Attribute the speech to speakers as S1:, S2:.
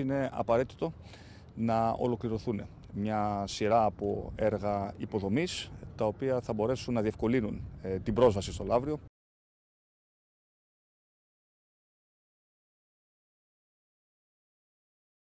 S1: είναι απαραίτητο να ολοκληρωθούν μια σειρά από έργα υποδομής τα οποία θα μπορέσουν να διευκολύνουν ε, την πρόσβαση στο Λαύριο